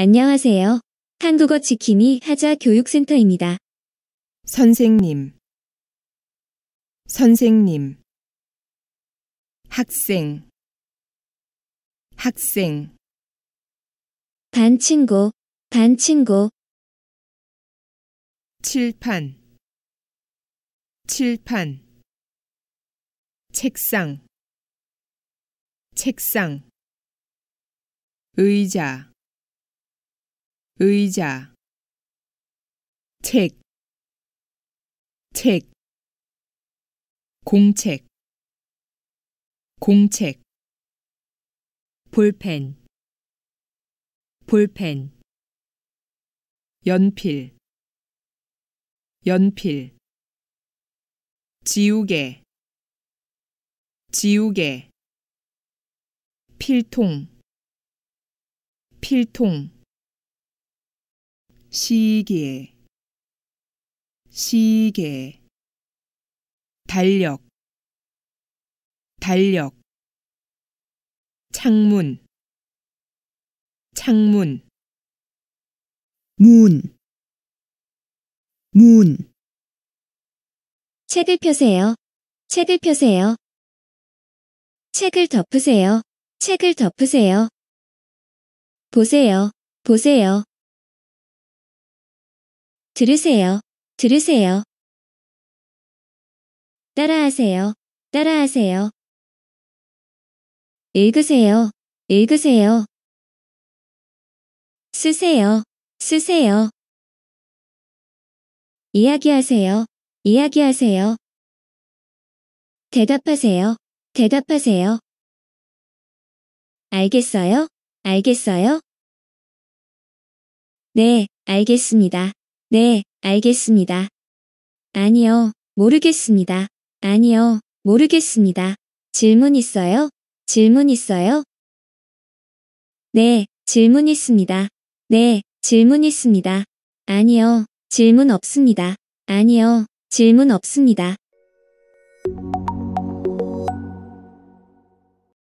안녕하세요. 한국어 지킴이 하자 교육센터입니다. 선생님 선생님 학생 학생 반 친구 반 친구 칠판 칠판 책상 책상 의자 의자 책, 책, 공책, 공책, 볼펜, 볼펜, 연필, 연필, 지우개, 지우개, 필통, 필통, 시계 시계 달력 달력 창문 창문 문문 책을 펴세요. 책을 펴세요. 책을 덮으세요. 책을 덮으세요. 보세요. 보세요. 들으세요. 들으세요. 따라하세요. 따라하세요. 읽으세요. 읽으세요. 쓰세요. 쓰세요. 이야기하세요. 이야기하세요. 대답하세요. 대답하세요. 알겠어요? 알겠어요? 네, 알겠습니다. 네, 알겠습니다. 아니요, 모르겠습니다. 아니요, 모르겠습니다. 질문 있어요? 질문 있어요? 네, 질문 있습니다. 네, 질문 있습니다. 아니요, 질문 없습니다. 아니요, 질문 없습니다.